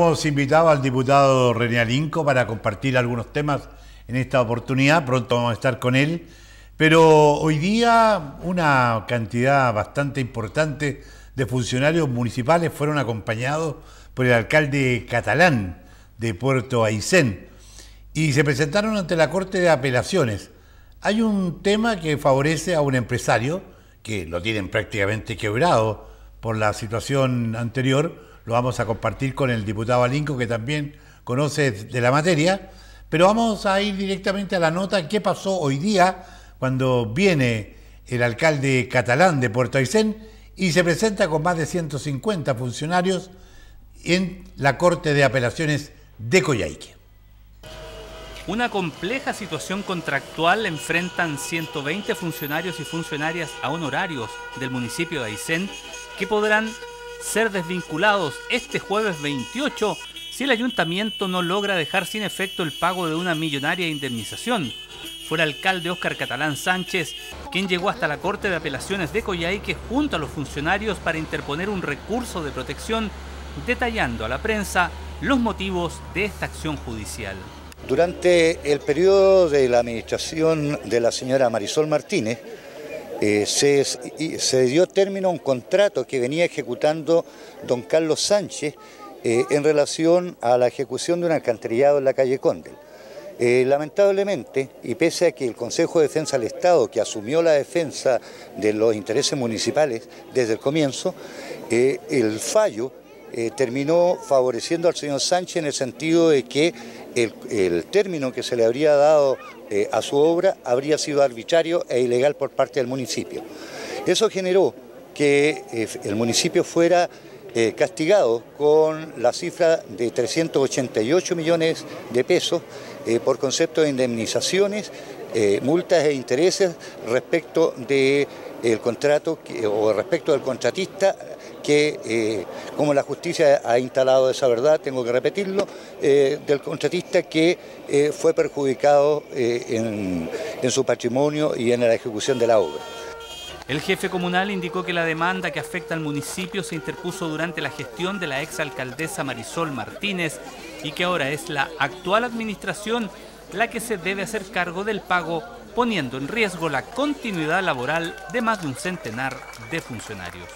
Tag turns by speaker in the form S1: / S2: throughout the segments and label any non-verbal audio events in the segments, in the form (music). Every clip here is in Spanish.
S1: Hemos invitado al diputado René Alinco para compartir algunos temas en esta oportunidad. Pronto vamos a estar con él. Pero hoy día una cantidad bastante importante de funcionarios municipales fueron acompañados por el alcalde catalán de Puerto Aysén y se presentaron ante la Corte de Apelaciones. Hay un tema que favorece a un empresario que lo tienen prácticamente quebrado por la situación anterior lo vamos a compartir con el diputado Alinco, que también conoce de la materia. Pero vamos a ir directamente a la nota, ¿qué pasó hoy día cuando viene el alcalde catalán de Puerto Aysén y se presenta con más de 150 funcionarios en la Corte de Apelaciones de Coyhaique?
S2: Una compleja situación contractual enfrentan 120 funcionarios y funcionarias a honorarios del municipio de Aysén que podrán ser desvinculados este jueves 28 si el ayuntamiento no logra dejar sin efecto el pago de una millonaria indemnización. Fue el alcalde Óscar Catalán Sánchez quien llegó hasta la Corte de Apelaciones de Coyhaique junto a los funcionarios para interponer un recurso de protección detallando a la prensa los motivos de esta acción judicial.
S3: Durante el periodo de la administración de la señora Marisol Martínez, eh, se, dio término a un contrato que venía ejecutando don Carlos Sánchez eh, en relación a la ejecución de un alcantarillado en la calle Cóndel. Eh, lamentablemente, y pese a que el Consejo de Defensa del Estado, que asumió la defensa de los intereses municipales desde el comienzo, el fallo eh, terminó favoreciendo al señor Sánchez en el sentido de que el, término que se le habría dado eh, a su obra habría sido arbitrario e ilegal por parte del municipio. Eso generó que eh, el municipio fuera castigado con la cifra de 388 millones de pesos por concepto de indemnizaciones, multas e intereses respecto de contrato o respecto del contratista que, eh, como la justicia ha instalado esa verdad, tengo que repetirlo, eh, del contratista que eh, fue perjudicado en, en su patrimonio y en la ejecución de la obra.
S2: El jefe comunal indicó que la demanda que afecta al municipio se interpuso durante la gestión de la exalcaldesa Marisol Martínez y que ahora es la actual administración la que se debe hacer cargo del pago, poniendo en riesgo la continuidad laboral de más de un centenar de funcionarios.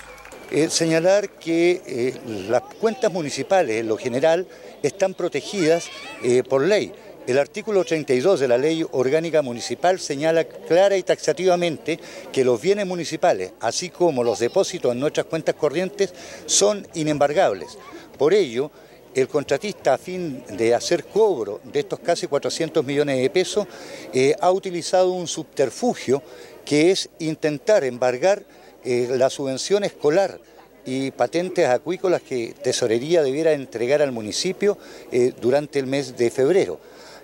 S3: Eh, señalar que eh, las cuentas municipales, en lo general, están protegidas eh, por ley. El artículo 32 de la Ley Orgánica Municipal señala clara y taxativamente que los bienes municipales, así como los depósitos en nuestras cuentas corrientes, son inembargables. Por ello, el contratista, a fin de hacer cobro de estos casi 400 millones de pesos, ha utilizado un subterfugio que es intentar embargar eh, la subvención escolar y patentes acuícolas que Tesorería debiera entregar al municipio eh, durante el mes de febrero.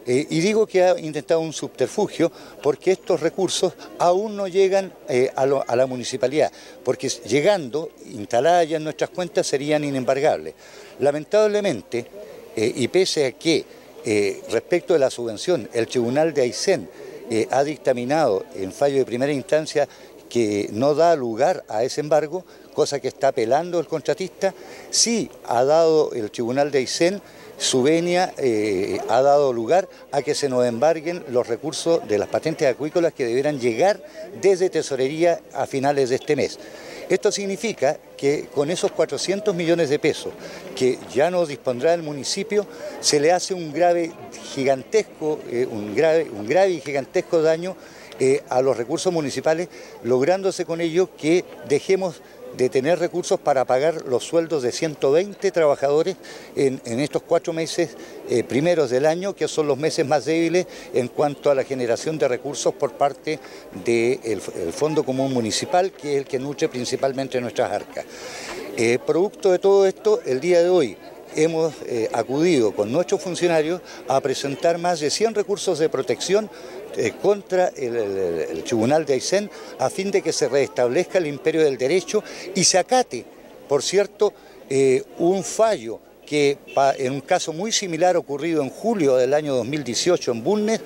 S3: Eh, y digo que ha intentado un subterfugio porque estos recursos aún no llegan a, la municipalidad, porque llegando, instaladas ya en nuestras cuentas, serían inembargables. Lamentablemente, y pese a que respecto de la subvención, el Tribunal de Aysén ha dictaminado en fallo de primera instancia que no da lugar a ese embargo, cosa que está apelando el contratista, sí ha dado el Tribunal de Aysén su venia eh, ha dado lugar a que se nos embarguen los recursos de las patentes acuícolas que deberán llegar desde tesorería a finales de este mes. Esto significa que con esos 400 millones de pesos que ya no dispondrá el municipio, se le hace un grave, gigantesco, eh, un grave, un grave y gigantesco daño eh, a los recursos municipales, lográndose con ello que dejemos de tener recursos para pagar los sueldos de 120 trabajadores en, estos cuatro meses eh, primeros del año, que son los meses más débiles en cuanto a la generación de recursos por parte del Fondo Común Municipal, que es el que nutre principalmente nuestras arcas. Eh, producto de todo esto, el día de hoy, hemos eh, acudido con nuestros funcionarios a presentar más de 100 recursos de protección eh, contra el, Tribunal de Aysén a fin de que se restablezca el imperio del derecho y se acate, por cierto, eh, un fallo que en un caso muy similar ocurrido en julio del año 2018 en Bulnes,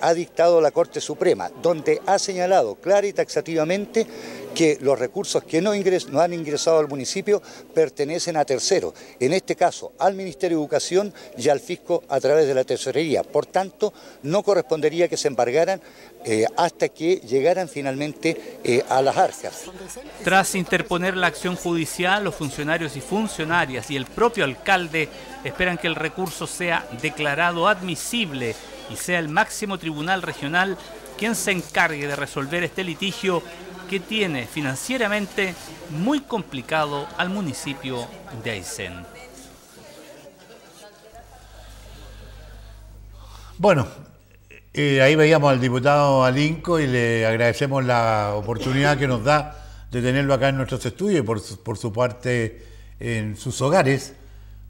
S3: ha dictado la Corte Suprema, donde ha señalado clara y taxativamente que los recursos que no, han ingresado al municipio pertenecen a terceros, en este caso al Ministerio de Educación y al Fisco a través de la Tesorería. Por tanto, no correspondería que se embargaran eh, hasta que llegaran finalmente eh, a las arcas. Tras
S2: interponer la acción judicial, los funcionarios y funcionarias y el propio alcalde esperan que el recurso sea declarado admisible y sea el máximo tribunal regional quien se encargue de resolver este litigio que tiene financieramente muy complicado al municipio de Aysén.
S1: Bueno, eh, ahí veíamos al diputado Alinco y le agradecemos la oportunidad que nos da de tenerlo acá en nuestros estudios y por su, parte en sus hogares,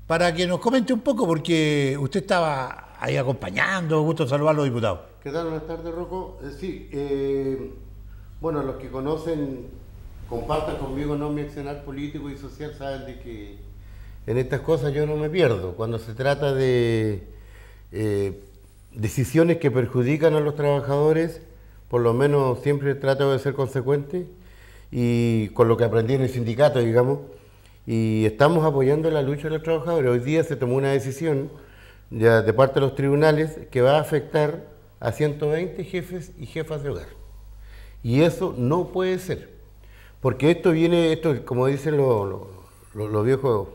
S1: para que nos comente un poco, porque usted estaba ahí acompañando, gusto saludarlo, diputado.
S4: los ¿Qué tal? Buenas tardes, Rocco. Eh, sí, eh, bueno, los que conocen, compartan conmigo no mi accionar político y social, saben de que en estas cosas yo no me pierdo. Cuando se trata de eh, decisiones que perjudican a los trabajadores, por lo menos siempre trato de ser consecuente y con lo que aprendí en el sindicato, digamos, y estamos apoyando la lucha de los trabajadores. Hoy día se tomó una decisión ya de parte de los tribunales que va a afectar a 120 jefes y jefas de hogar. Y eso no puede ser. Porque esto viene, esto como dicen los, viejos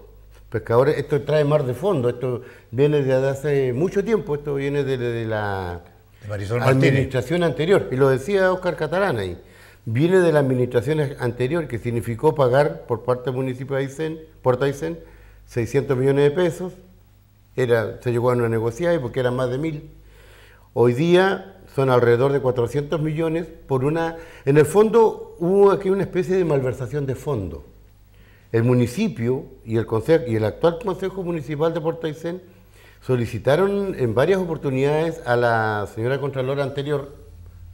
S4: pescadores, esto trae mar de fondo, esto viene desde hace mucho tiempo, esto viene de la administración anterior. Y lo decía Oscar Catalán ahí. Viene de la administración anterior, que significó pagar por parte del municipio de Aysén, por Aysén, 600 millones de pesos. Era, se llegó a una ahí porque eran más de mil. Hoy día son alrededor de 400 millones por una... En el fondo hubo aquí una especie de malversación de fondo. El municipio y el, consejo, y el actual Consejo Municipal de Puerto Aysén solicitaron en varias oportunidades a la señora Contralora anterior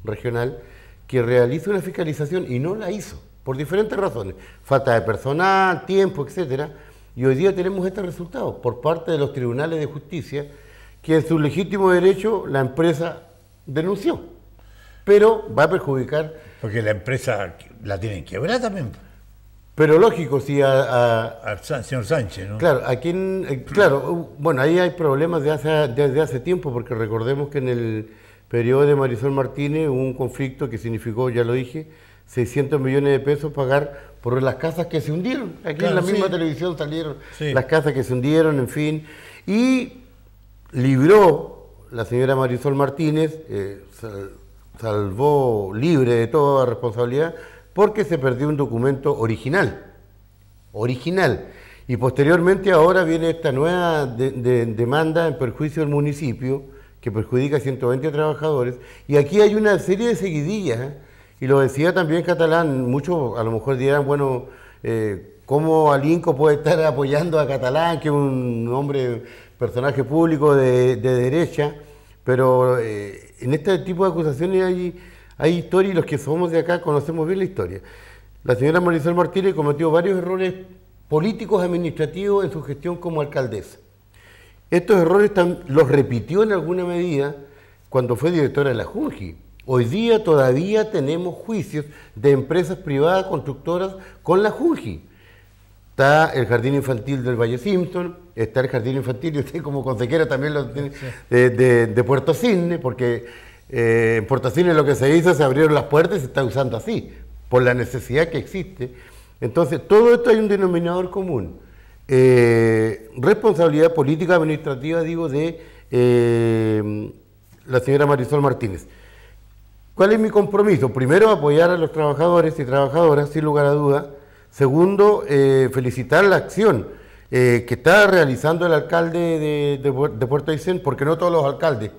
S4: regional que realice una fiscalización y no la hizo, por diferentes razones, falta de personal, tiempo, etc. y hoy día tenemos este resultado por parte de los tribunales de justicia que en su legítimo derecho la empresa denunció.
S1: Pero va a perjudicar. Porque la empresa la tienen quebrada también. Pero lógico, si a. señor Sánchez, ¿no? Claro, a eh, claro,
S4: uh, bueno, ahí hay problemas de desde hace tiempo, porque recordemos que en el periodo de Marisol Martínez hubo un conflicto que significó, ya lo dije, 600 millones de pesos pagar por las casas que se hundieron. Aquí en la misma televisión salieron las casas que se hundieron, en fin. Y libró la señora Marisol Martínez eh, salvó libre de toda responsabilidad porque se perdió un documento original, original. Y posteriormente ahora viene esta nueva demanda en perjuicio del municipio que perjudica a 120 trabajadores. Y aquí hay una serie de seguidillas, ¿eh? y lo decía también Catalán, muchos a lo mejor dirán, bueno, eh, ¿cómo Alinco puede estar apoyando a Catalán, que es un hombre personaje público de, derecha, pero eh, en este tipo de acusaciones hay, hay historia y los que somos de acá conocemos bien la historia. La señora Marisol Martínez cometió varios errores políticos administrativos en su gestión como alcaldesa. Estos errores los repitió en alguna medida cuando fue directora de la Junji. Hoy día todavía tenemos juicios de empresas privadas constructoras con la Junji. Está el Jardín Infantil del Valle Simpson, está el jardín infantil y usted como consejera también lo tiene, de, Puerto Cisne, porque eh, en Puerto Cisne lo que se hizo, se abrieron las puertas y se está usando así, por la necesidad que existe. Entonces, todo esto hay un denominador común. Eh, responsabilidad política administrativa, digo, de eh, la señora Marisol Martínez. ¿Cuál es mi compromiso? Primero, apoyar a los trabajadores y trabajadoras, sin lugar a duda. Segundo, felicitar la acción eh, que está realizando el alcalde de, Puerto Aysén, porque no todos los alcaldes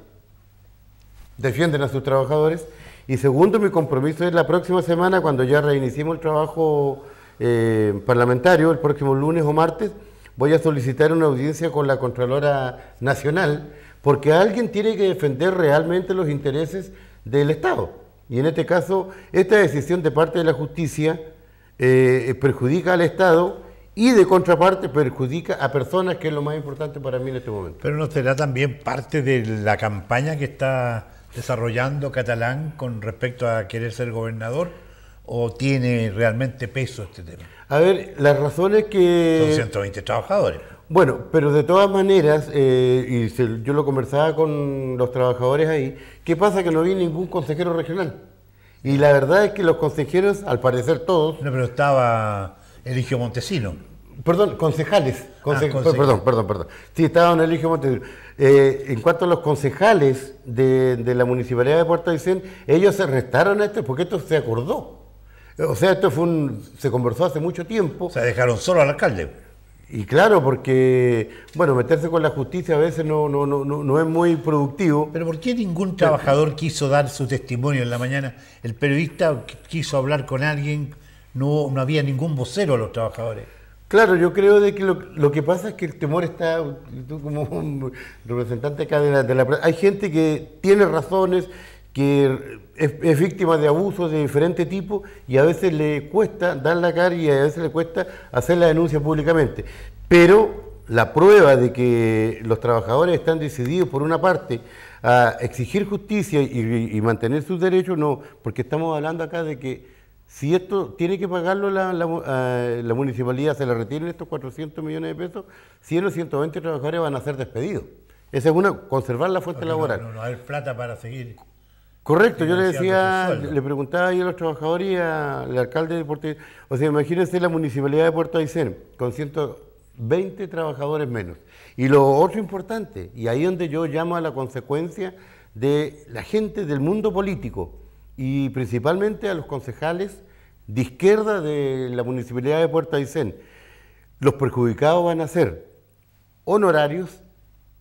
S4: defienden a sus trabajadores. Y segundo, mi compromiso es la próxima semana, cuando ya reiniciemos el trabajo eh, parlamentario, el próximo lunes o martes, voy a solicitar una audiencia con la Contralora Nacional, porque alguien tiene que defender realmente los intereses del Estado. Y en este caso, esta decisión de parte de la justicia eh,
S1: perjudica al Estado y de contraparte perjudica a personas, que es lo más importante para mí en este momento. Pero no será también parte de la campaña que está desarrollando Catalán con respecto a querer ser gobernador o tiene realmente peso este tema? A ver, las razones que... Son 120 trabajadores. Bueno, pero de todas maneras,
S4: eh, y yo lo conversaba con los trabajadores ahí, ¿qué pasa que no vi ningún consejero regional? Y la verdad es que los consejeros, al parecer todos... No, pero estaba
S1: Eligio Montesino. Perdón, concejales.
S4: Ah, perdón, perdón, perdón. Sí, estaba en Eligio Montesino. Eh, en cuanto a los concejales de, la municipalidad de Puerto Aysén, ellos se restaron a esto porque esto se acordó. O sea, esto fue un, se conversó hace mucho tiempo. Se dejaron solo al alcalde. Y claro, porque, bueno, meterse con
S1: la justicia a veces no, no, no, no es muy productivo. Pero ¿por qué ningún trabajador quiso dar su testimonio en la mañana? El periodista quiso hablar con alguien no, no había ningún vocero a los trabajadores. Claro, yo creo de que lo, que pasa es que el temor está, tú
S4: como un representante acá de la, hay gente que tiene razones, que es, víctima de abusos de diferente tipo y a veces le cuesta dar la cara y a veces le cuesta hacer la denuncia públicamente. Pero la prueba de que los trabajadores están decididos por una parte a exigir justicia y mantener sus derechos, no, porque estamos hablando acá de que si esto tiene que pagarlo la, eh, municipalidad, se le retienen estos 400 millones de pesos, 100 o 120 trabajadores van a ser despedidos. Esa es una, conservar la fuente laboral. No,
S1: no, hay plata para seguir. Correcto, yo le decía, le
S4: preguntaba a los trabajadores y al alcalde de Puerto o sea, imagínense la municipalidad de Puerto Aysén, con 120 trabajadores menos. Y lo otro importante, y ahí donde yo llamo a la consecuencia de la gente del mundo político, y principalmente a los concejales de izquierda de la municipalidad de Puerto Aysén. Los perjudicados van a ser honorarios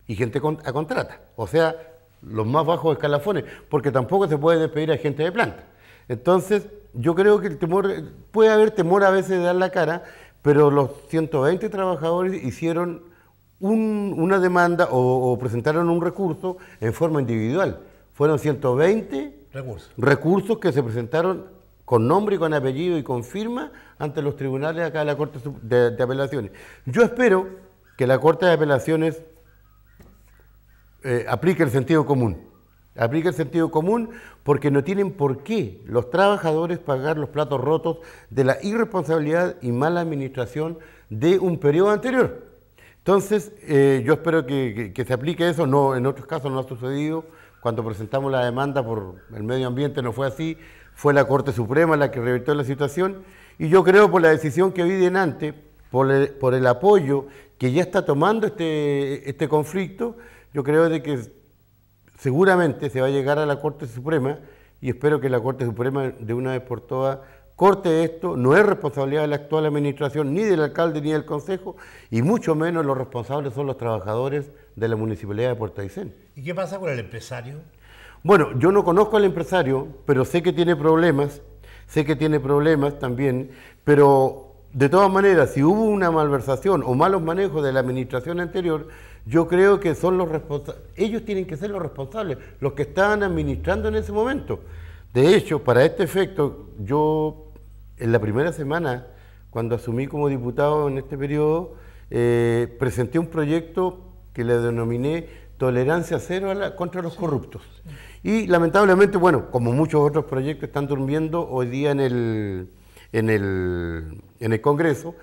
S4: y gente a contrata, o sea, los más bajos escalafones, porque tampoco se puede despedir a gente de planta. Entonces, yo creo que el temor, puede haber temor a veces de dar la cara, pero los 120 trabajadores hicieron una demanda o, presentaron un recurso en forma individual. Fueron 120 recursos que se presentaron con nombre y con apellido y con firma ante los tribunales acá de la Corte de, Apelaciones. Yo espero que la Corte de Apelaciones eh, aplique el sentido común. Aplique el sentido común porque no tienen por qué los trabajadores pagar los platos rotos de la irresponsabilidad y mala administración de un periodo anterior. Entonces, eh, yo espero que, que, se aplique eso. No, en otros casos no ha sucedido. Cuando presentamos la demanda por el medio ambiente no fue así. Fue la Corte Suprema la que revirtió la situación y yo creo por la decisión que vi delante, por el, por el apoyo que ya está tomando este, este, conflicto, yo creo de que seguramente se va a llegar a la Corte Suprema y espero que la Corte Suprema de una vez por todas corte esto, no es responsabilidad de la actual administración, ni del alcalde, ni del consejo, y mucho menos los responsables son los trabajadores de la municipalidad de Puerto Aysén.
S1: ¿Y qué pasa con el empresario?
S4: Bueno, yo no conozco al empresario, pero sé que tiene problemas, sé que tiene problemas también, pero de todas maneras, si hubo una malversación o malos manejos de la administración anterior, yo creo que son los responsables, ellos tienen que ser los responsables, los que estaban administrando en ese momento. De hecho, para este efecto, yo en la primera semana, cuando asumí como diputado en este periodo, eh, presenté un proyecto que le denominé tolerancia cero contra los corruptos. Y lamentablemente, bueno, como muchos otros proyectos están durmiendo hoy día en el, en el, en el Congreso,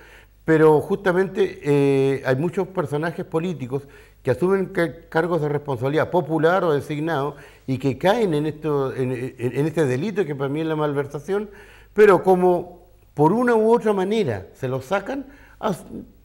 S4: pero justamente eh, hay muchos personajes políticos que asumen cargos de responsabilidad popular o designado y que caen en, esto, en, este delito que para mí es la malversación, pero como por una u otra manera se los sacan,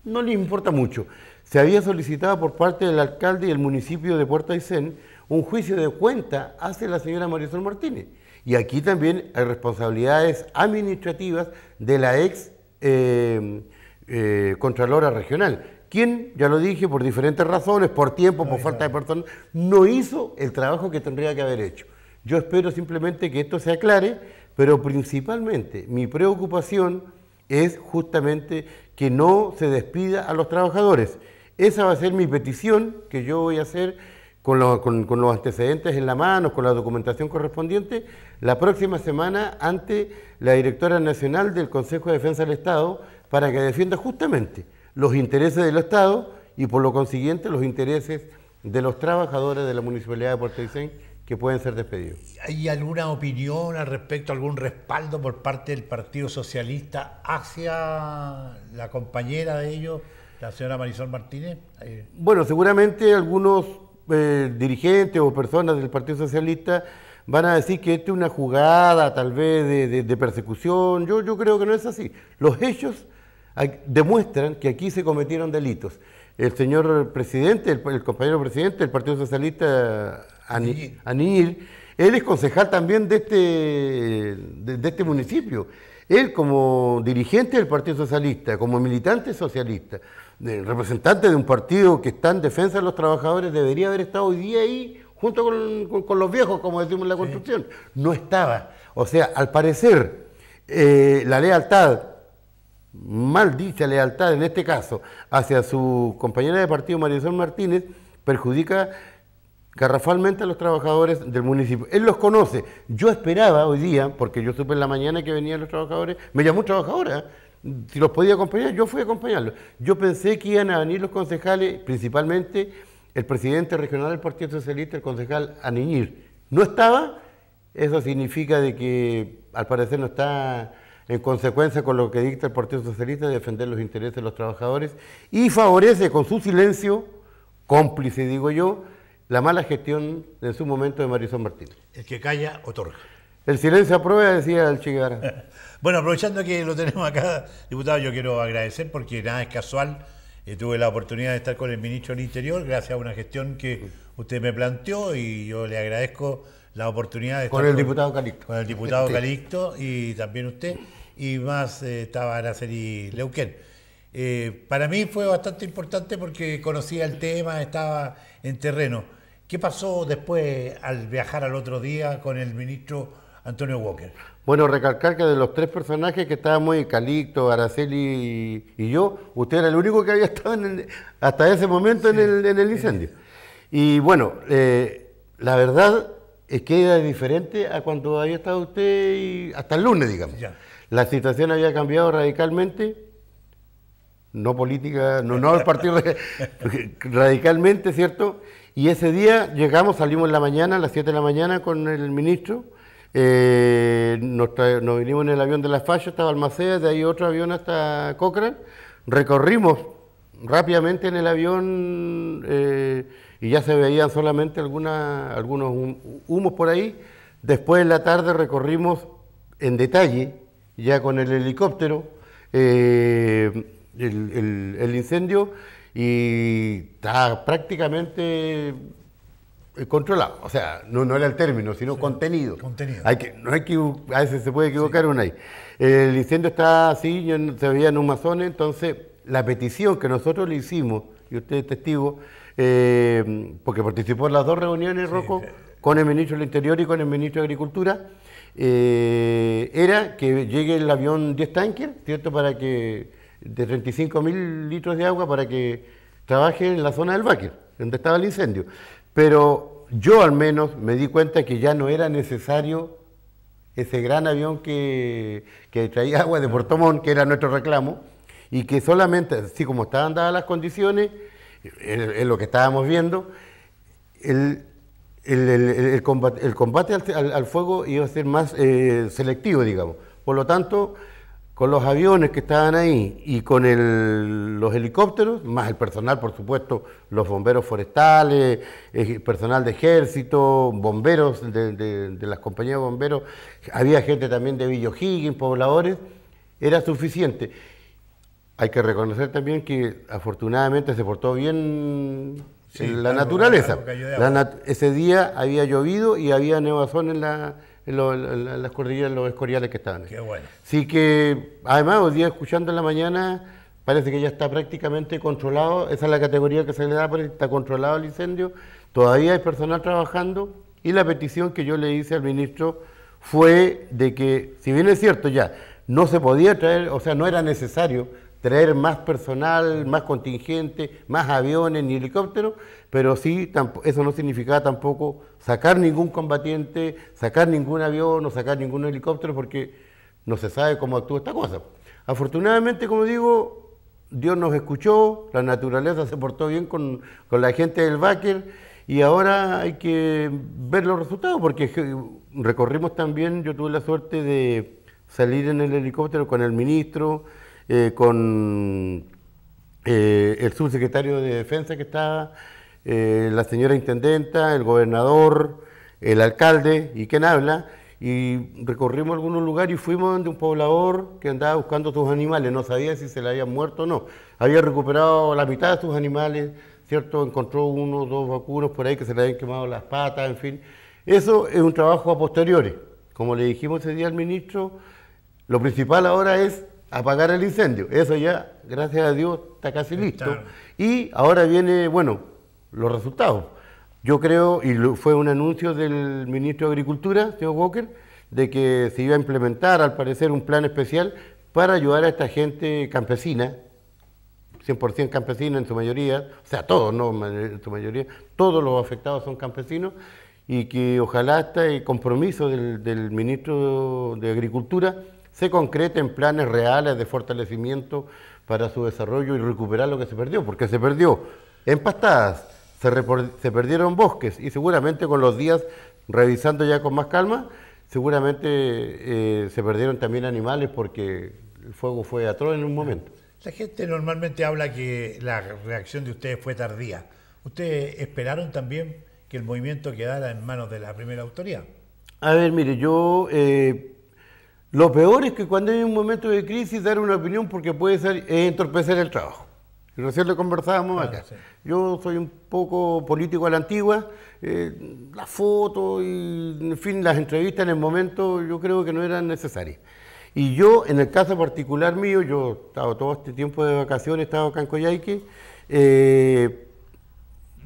S4: no les importa mucho se había solicitado por parte del alcalde y el municipio de Puerto Aysén un juicio de cuenta hacia la señora Marisol Martínez. Y aquí también hay responsabilidades administrativas de la ex eh, eh, Contralora Regional, quien, ya lo dije, por diferentes razones, por tiempo, por falta de personal, no hizo el trabajo que tendría que haber hecho. Yo espero simplemente que esto se aclare, pero principalmente mi preocupación es justamente que no se despida a los trabajadores. Esa va a ser mi petición que yo voy a hacer con, los antecedentes en la mano, con la documentación correspondiente, la próxima semana ante la directora nacional del Consejo de Defensa del Estado para que defienda justamente los intereses del Estado y por lo consiguiente los intereses de los trabajadores de la Municipalidad de Puerto Aysén que pueden ser despedidos.
S3: ¿Hay alguna
S1: opinión al respecto, algún respaldo por parte del Partido Socialista hacia la compañera de ellos? La señora Marisol Martínez. Eh, bueno, seguramente
S4: algunos eh, dirigentes o personas del Partido Socialista van a decir que esta es una jugada tal vez de, persecución. Yo, yo creo que no es así. Los hechos demuestran que aquí se cometieron delitos. El señor presidente, el, compañero presidente del Partido Socialista, Anil, él es concejal también de este, de este municipio. Él como dirigente del Partido Socialista, como militante socialista, representante de un partido que está en defensa de los trabajadores, debería haber estado hoy día ahí junto con, los viejos, como decimos en la construcción. No estaba. O sea, al parecer, eh, la lealtad, mal dicha lealtad en este caso, hacia su compañera de partido, Marisol Martínez, perjudica garrafalmente a los trabajadores del municipio. Él los conoce. Yo esperaba hoy día, porque yo supe en la mañana que venían los trabajadores, me llamó trabajadora, ¿eh? si los podía acompañar, yo fui a acompañarlos. Yo pensé que iban a venir los concejales, principalmente el presidente regional del Partido Socialista, el concejal Aniñir. No estaba, eso significa de que al parecer no está en consecuencia con lo que dicta el Partido Socialista de defender los intereses de los trabajadores y favorece con su silencio, cómplice digo yo, la mala gestión en su momento de Marisol Martínez.
S1: El que calla, otorga.
S4: El silencio aprueba, decía el Che Guevara.
S1: (laughs) bueno, aprovechando que lo tenemos acá, diputado, yo quiero agradecer porque nada es casual. Eh, tuve la oportunidad de estar con el ministro del Interior gracias a una gestión que usted me planteó y yo le agradezco la oportunidad de estar con el diputado Calixto. Con el diputado Calixto y también usted y más eh, estaba Araceli Leuquén. Eh, para mí fue bastante importante porque conocía el tema, estaba en terreno. ¿Qué pasó después al viajar al otro día con el ministro Antonio Walker?
S4: Bueno, recalcar que de los tres personajes que estábamos, Calixto, Araceli y, yo, usted era el único que había (laughs) estado hasta ese momento en, el, incendio. Y bueno, eh, la verdad es que era diferente a cuando había estado usted hasta el lunes, digamos. La situación había cambiado radicalmente no política, no, no al partido (laughs) radicalmente, ¿cierto? Y ese día llegamos, salimos en la mañana, a las 7 de la mañana, con el ministro. Eh, nos, vinimos en el avión de Las Fallas hasta Balmaceda, de ahí otro avión hasta Cochrane. Recorrimos rápidamente en el avión eh, y ya se veían solamente alguna, algunos humos por ahí. Después en la tarde recorrimos en detalle, ya con el helicóptero, eh, el, el incendio y está prácticamente eh, controlado. O sea, no, no era el término, sino contenido. Contenido. Hay que, no hay que, a veces se puede equivocar uno ahí. El incendio está así, yo se veía en un mazón, entonces la petición que nosotros le hicimos, y usted es testigo, eh, porque participó en las dos reuniones, Rocco, con el ministro del Interior y con el ministro de Agricultura, eh, era que llegue el avión de tanques, ¿cierto? Para que de 35.000 litros de agua para que trabaje en la zona del Báquer, donde estaba el incendio. Pero yo al menos me di cuenta que ya no era necesario ese gran avión que, que traía agua de Portomón, que era nuestro reclamo, y que solamente, así como estaban dadas las condiciones, en lo que estábamos viendo, el, combate, al, fuego iba a ser más eh, selectivo, digamos. Por lo tanto, con los aviones que estaban ahí y con los helicópteros, más el personal, por supuesto, los bomberos forestales, eh, personal de ejército, bomberos de, las compañías de bomberos, había gente también de Villojigui, pobladores, era suficiente. Hay que reconocer también que afortunadamente se portó bien la naturaleza. ese día había llovido y había nevazón en la, las cordilleras, los escoriales que estaban. Qué bueno. Así que, además, hoy día escuchando en la mañana, parece que ya está prácticamente controlado, esa es la categoría que se le da, está controlado el incendio, todavía hay personal trabajando y la petición que yo le hice al ministro fue de que, si bien es cierto ya, no se podía traer, o sea, no era necesario traer más personal, más contingente, más aviones ni helicópteros, pero sí, eso no significaba tampoco sacar ningún combatiente, sacar ningún avión o sacar ningún helicóptero porque no se sabe cómo actúa esta cosa. Afortunadamente, como digo, Dios nos escuchó, la naturaleza se portó bien con, con la gente del Baker y ahora hay que ver los resultados porque recorrimos también, yo tuve la suerte de salir en el helicóptero con el ministro, eh, con eh, el subsecretario de Defensa que estaba, eh, la señora intendenta, el gobernador, el alcalde y quien habla. Y recorrimos algunos lugares y fuimos donde un poblador que andaba buscando sus animales, no sabía si se le habían muerto o no. Había recuperado la mitad de sus animales, ¿cierto? Encontró uno, dos vacunos por ahí que se le habían quemado las patas, en fin. Eso es un trabajo a posteriores, Como le dijimos ese día al ministro, lo principal ahora es apagar el incendio. Eso ya, gracias a Dios, está casi listo. Y ahora viene, bueno, los resultados. Yo creo, y fue un anuncio del ministro de Agricultura, señor Walker, de que se iba a implementar, al parecer, un plan especial para ayudar a esta gente campesina, 100% campesina en su mayoría, o sea, todos, no en su mayoría, todos los afectados son campesinos, y que ojalá el este compromiso del ministro de Agricultura se concreten planes reales de fortalecimiento para su desarrollo y recuperar lo que se perdió, porque se perdió en pastadas, se, perdieron bosques y seguramente con los días, revisando ya con más calma, seguramente eh, se perdieron también animales porque el fuego fue atroz en un momento.
S1: La gente normalmente habla que la reacción de ustedes fue tardía. ¿Ustedes esperaron también que el movimiento quedara en manos de la primera autoridad?
S4: A ver, mire, yo eh, lo peor es que cuando hay un momento de crisis dar una opinión porque puede ser, entorpecer el trabajo. Y recién lo conversábamos acá. Yo soy un poco político a la antigua. Eh, las fotos y, en fin, las entrevistas en el momento yo creo que no eran necesarias. Y yo, en el caso particular mío, yo he estado todo este tiempo de vacaciones, he estado acá en Coyhaique, eh,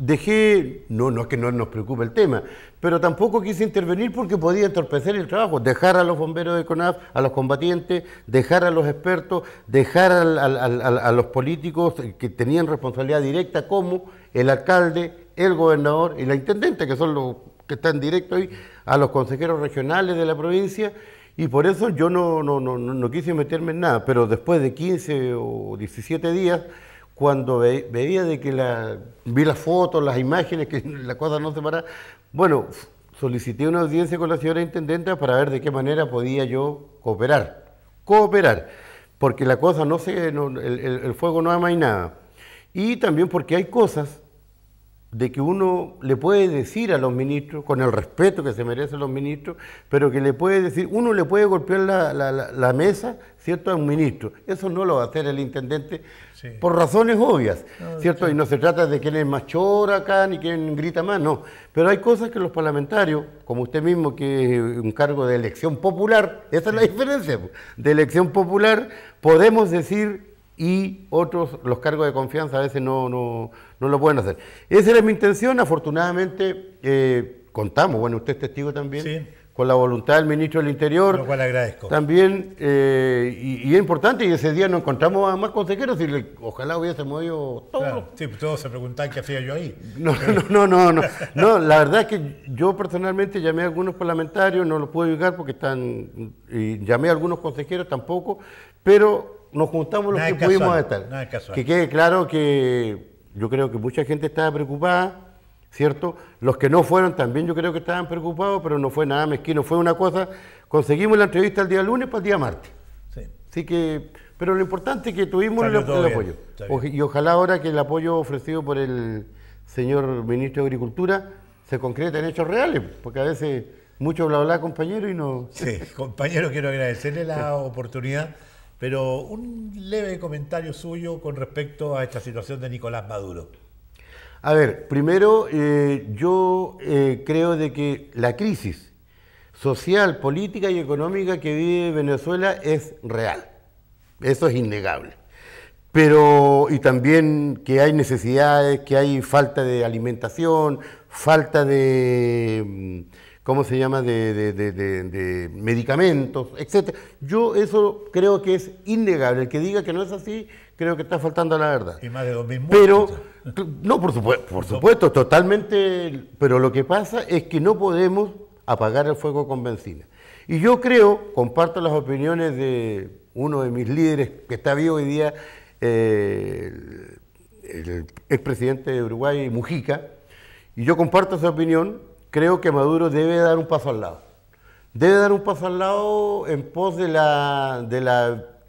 S4: dejé, no, no es que no nos preocupe el tema, pero tampoco quise intervenir porque podía entorpecer el trabajo, dejar a los bomberos de CONAF, a los combatientes, dejar a los expertos, dejar a los políticos que tenían responsabilidad directa como el alcalde, el gobernador y la intendente, que son los que están directo ahí, a los consejeros regionales de la provincia. Y por eso yo no, no, no quise meterme en nada, pero después de 15 o 17 días cuando veía de que la, vi las fotos, las imágenes, que (laughs) la cosa no se paraba, bueno, solicité una audiencia con la señora intendente para ver de qué manera podía yo cooperar, cooperar, porque la cosa no se, el, el, fuego no nada Y también porque hay cosas de que uno le puede decir a los ministros, con el respeto que se merecen los ministros, pero que le puede decir, uno le puede golpear la, mesa, ¿cierto?, a un ministro. Eso no lo va a hacer el intendente por razones obvias, ¿cierto? Y no se trata de quién es más acá, ni quién grita más, no. Pero hay cosas que los parlamentarios, como usted mismo, que es un cargo de elección popular, esa es la diferencia, pues, de elección popular, podemos decir y otros, los cargos de confianza a veces no no lo pueden hacer. Esa era mi intención, afortunadamente eh, contamos, bueno, usted es testigo también, con la voluntad del ministro del Interior. Lo
S1: cual agradezco.
S4: También, eh, y, es importante, y ese día nos encontramos a más consejeros y
S1: ojalá hubiese movido todo sí, pues todos se preguntan qué hacía yo ahí.
S4: No, no, no, no, no, la verdad es que yo personalmente llamé a algunos parlamentarios, no los pude llegar porque están, y llamé a algunos consejeros tampoco, pero nos juntamos los que pudimos estar. que quede claro que yo creo que mucha gente estaba preocupada, ¿cierto? Los que no fueron también yo creo que estaban preocupados, pero no fue nada mezquino, fue una cosa. Conseguimos la entrevista el día lunes para el día martes. Sí. que, pero lo importante es que tuvimos el, apoyo. y ojalá ahora que el apoyo ofrecido por el señor ministro de Agricultura se concrete en hechos reales, porque a veces mucho bla bla compañero y no. Sí, (laughs)
S1: compañero, quiero agradecerle la oportunidad. Pero un leve comentario suyo con respecto a esta situación de Nicolás Maduro.
S4: A ver, primero eh, yo eh, creo de que la crisis social, política y económica que vive Venezuela es real. Eso es innegable. Pero, y también que hay necesidades, que hay falta de alimentación, falta de... Mm, ¿cómo se llama?, de, medicamentos, etc. Yo eso creo que es innegable. El que diga que no es así, creo que está faltando a la verdad. Y más de 2.000 Pero, no, por, supuesto, por supuesto, totalmente, pero lo que pasa es que no podemos apagar el fuego con benzina. Y yo creo, comparto las opiniones de uno de mis líderes que está vivo hoy día, eh, el expresidente de Uruguay, Mujica, y yo comparto esa opinión, creo que Maduro debe dar un paso al lado. Debe dar un paso al lado en pos de la,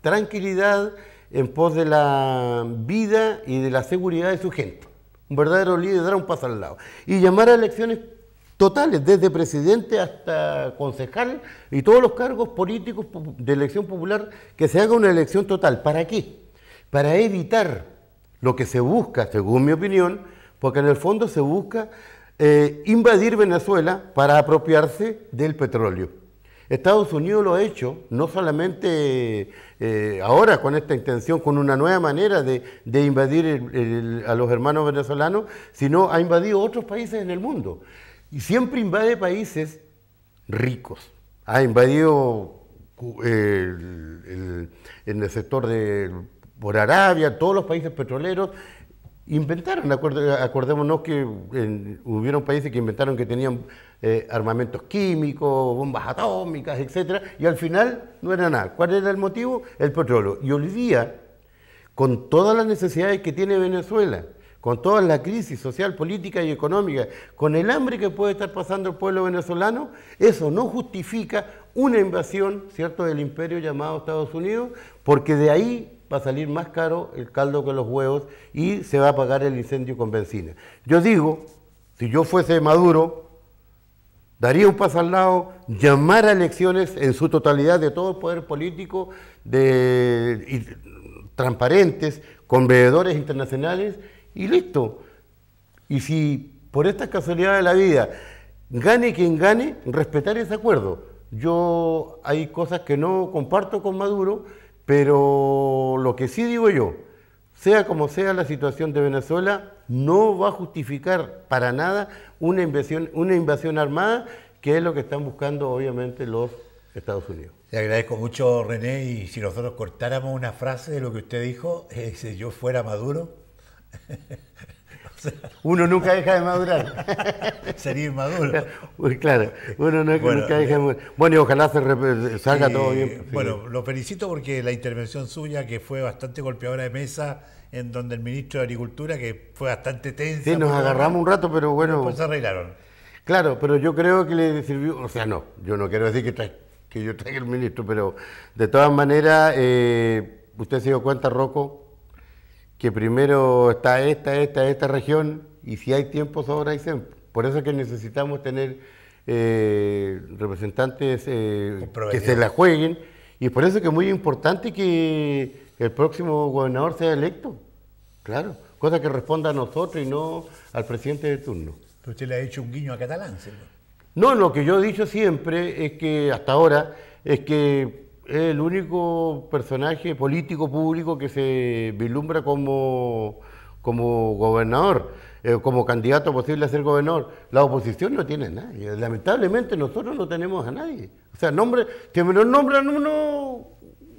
S4: tranquilidad, en pos de la vida y de la seguridad de su gente. Un verdadero líder dar un paso al lado. Y llamar a elecciones totales, desde presidente hasta concejal y todos los cargos políticos de elección popular, que se haga una elección total. ¿Para qué? Para evitar lo que se busca, según mi opinión, porque en el fondo se busca eh, invadir Venezuela para apropiarse del petróleo. Estados Unidos lo ha hecho, no solamente eh, ahora con esta intención, con una nueva manera de, invadir a los hermanos venezolanos, sino ha invadido otros países en el mundo. Y siempre invade países ricos. Ha invadido en el sector de por Arabia, todos los países petroleros, Inventaron, acordémonos que hubieron países que inventaron que tenían eh, armamentos químicos, bombas atómicas, etc. Y al final no era nada. ¿Cuál era el motivo? El petróleo. Y hoy día, con todas las necesidades que tiene Venezuela, con toda la crisis social, política y económica, con el hambre que puede estar pasando el pueblo venezolano, eso no justifica una invasión, ¿cierto?, del imperio llamado Estados Unidos, porque de ahí va a salir más caro el caldo que los huevos y se va a pagar el incendio con benzina. Yo digo, si yo fuese Maduro, daría un paso al lado, llamar a elecciones en su totalidad de todo el poder político, de transparentes, con veedores internacionales y listo. Y si por estas casualidades de la vida, gane quien gane, respetar ese acuerdo. Yo hay cosas que no comparto con Maduro, pero lo que sí digo yo, sea como sea la situación de Venezuela, no va a justificar para nada una invasión, una invasión armada, que es lo que están buscando obviamente los Estados Unidos.
S1: Le agradezco mucho, René, y si nosotros cortáramos una frase de lo que usted dijo, es (laughs) eh, si yo fuera Maduro, (laughs)
S4: (laughs) Uno nunca deja de madurar. (laughs) Sería inmaduro. claro, uno bueno, nunca deja de eh, madurar. Bueno, y ojalá se eh, salga todo bien. Bueno,
S1: lo felicito porque la intervención suya, que fue bastante golpeadora de mesa, en donde el ministro de Agricultura, que fue bastante tensa. Sí, nos agarramos un rato, pero bueno. Pues se arreglaron.
S4: Claro, pero yo creo que le sirvió. O sea, no, yo no quiero decir que, que yo traiga el ministro, pero de todas maneras, eh, usted se dio cuenta, Rocco que primero está esta, esta, esta región, y si hay tiempo sobra y siempre. Por eso es que necesitamos tener eh, representantes eh, que se la jueguen, y por eso es que es muy importante que el próximo gobernador sea electo, claro, cosa que responda a nosotros y no al presidente de turno.
S1: Pero usted le ha hecho un guiño a Catalán, señor?
S4: No, lo que yo he dicho siempre es que hasta ahora es que es el único personaje político público que se vislumbra como, como gobernador, eh, como candidato posible a ser gobernador. La oposición no tiene nadie. Lamentablemente nosotros no tenemos a nadie. O sea, nombre, si menos nombran uno,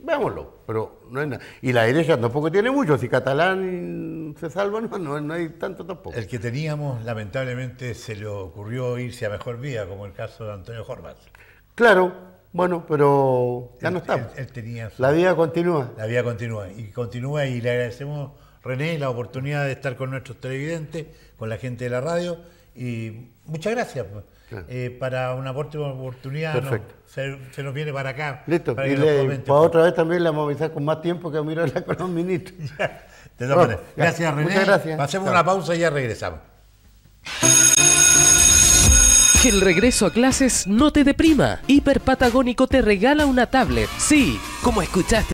S4: veámoslo, pero no nada. Y la derecha tampoco
S1: tiene mucho, si Catalán se salva, no, no, hay tanto tampoco. El que teníamos, lamentablemente, se le ocurrió irse a mejor vía, como el caso de Antonio Horvath. Claro, bueno, pero ya no estamos. La vida continúa. La vida continúa y continúa y le agradecemos, René, la oportunidad de estar con nuestros televidentes, con la gente de la radio y muchas gracias. Pues. Eh, para una próxima oportunidad se, nos viene para acá. Listo, para, y pues.
S4: otra vez también la vamos con más tiempo que a mirarla (laughs) con los
S1: (laughs) Gracias, René. Muchas gracias. Pasemos una pausa y ya regresamos.
S2: Que el regreso a clases no te deprima. Hiper Patagónico te regala una tablet. Sí, como escuchaste.